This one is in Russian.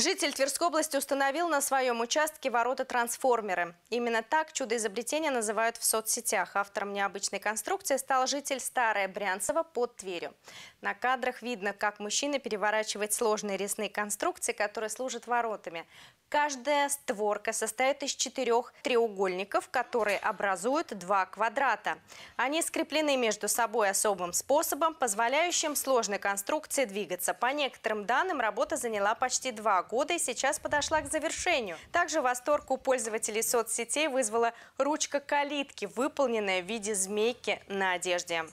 Житель Тверской области установил на своем участке ворота-трансформеры. Именно так чудо-изобретение называют в соцсетях. Автором необычной конструкции стал житель Старая Брянцева под Тверью. На кадрах видно, как мужчина переворачивает сложные резные конструкции, которые служат воротами. Каждая створка состоит из четырех треугольников, которые образуют два квадрата. Они скреплены между собой особым способом, позволяющим сложной конструкции двигаться. По некоторым данным, работа заняла почти два погодой сейчас подошла к завершению. Также восторг у пользователей соцсетей вызвала ручка калитки, выполненная в виде змейки на одежде.